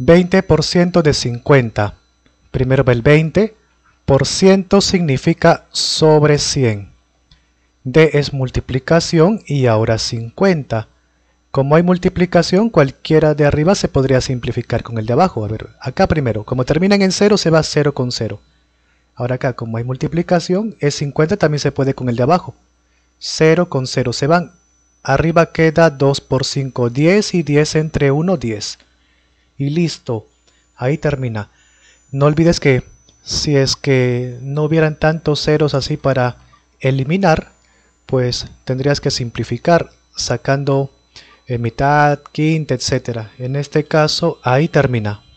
20% de 50. Primero va el 20. Por ciento significa sobre 100. D es multiplicación y ahora 50. Como hay multiplicación, cualquiera de arriba se podría simplificar con el de abajo. A ver, acá primero, como terminan en 0, se va 0 con 0. Ahora acá, como hay multiplicación, es 50 también se puede con el de abajo. 0 con 0 se van. Arriba queda 2 por 5, 10 y 10 entre 1, 10 y listo. Ahí termina. No olvides que si es que no hubieran tantos ceros así para eliminar, pues tendrías que simplificar sacando eh, mitad, quinta, etcétera. En este caso, ahí termina.